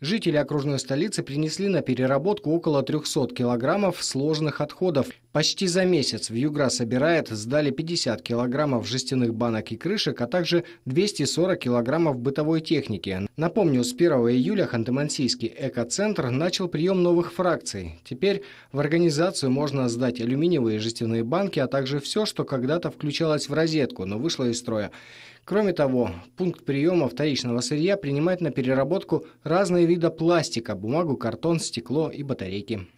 Жители окружной столицы принесли на переработку около 300 килограммов сложных отходов. Почти за месяц в Югра собирает, сдали 50 килограммов жестяных банок и крышек, а также 240 килограммов бытовой техники. Напомню, с 1 июля Ханты-Мансийский экоцентр начал прием новых фракций. Теперь в организацию можно сдать алюминиевые жестяные банки, а также все, что когда-то включалось в розетку, но вышло из строя. Кроме того, пункт приема вторичного сырья принимает на переработку разные вида пластика – бумагу, картон, стекло и батарейки.